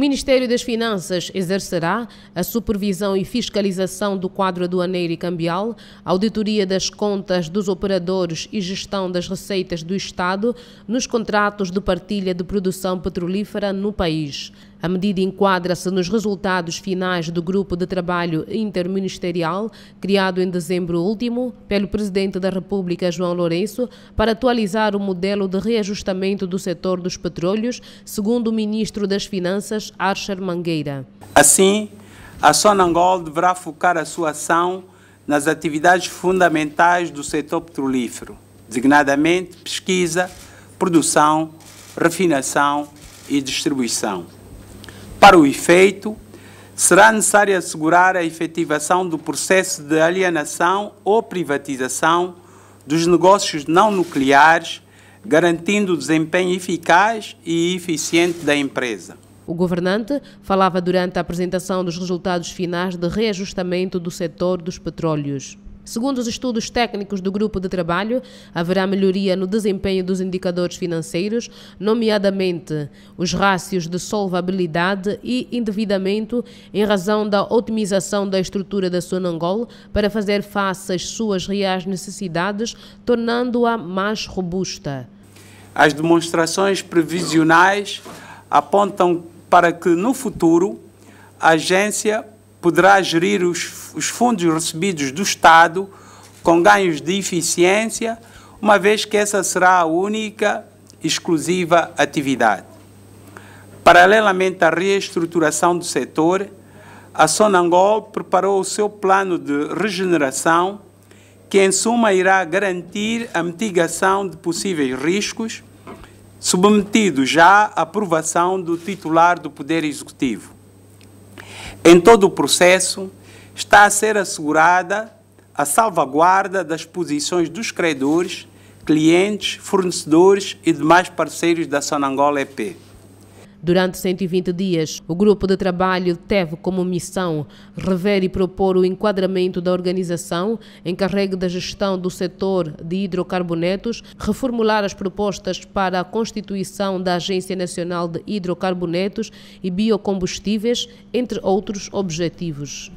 Ministério das Finanças exercerá a supervisão e fiscalização do quadro aduaneiro e cambial, auditoria das contas dos operadores e gestão das receitas do Estado nos contratos de partilha de produção petrolífera no país. A medida enquadra-se nos resultados finais do Grupo de Trabalho Interministerial, criado em dezembro último pelo Presidente da República, João Lourenço, para atualizar o modelo de reajustamento do setor dos petróleos, segundo o Ministro das Finanças, Archer Mangueira. Assim, a Sonangol deverá focar a sua ação nas atividades fundamentais do setor petrolífero, designadamente pesquisa, produção, refinação e distribuição. Para o efeito, será necessário assegurar a efetivação do processo de alienação ou privatização dos negócios não nucleares, garantindo o desempenho eficaz e eficiente da empresa. O governante falava durante a apresentação dos resultados finais de reajustamento do setor dos petróleos. Segundo os estudos técnicos do grupo de trabalho, haverá melhoria no desempenho dos indicadores financeiros, nomeadamente os rácios de solvabilidade e endividamento, em razão da otimização da estrutura da Sonangol para fazer face às suas reais necessidades, tornando-a mais robusta. As demonstrações previsionais apontam para que no futuro a agência poderá gerir os, os fundos recebidos do Estado com ganhos de eficiência, uma vez que essa será a única exclusiva atividade. Paralelamente à reestruturação do setor, a Sonangol preparou o seu plano de regeneração, que em suma irá garantir a mitigação de possíveis riscos, submetido já à aprovação do titular do Poder Executivo. Em todo o processo, está a ser assegurada a salvaguarda das posições dos credores, clientes, fornecedores e demais parceiros da Sonangola EP. Durante 120 dias, o grupo de trabalho teve como missão rever e propor o enquadramento da organização encarregue da gestão do setor de hidrocarbonetos, reformular as propostas para a constituição da Agência Nacional de Hidrocarbonetos e Biocombustíveis, entre outros objetivos.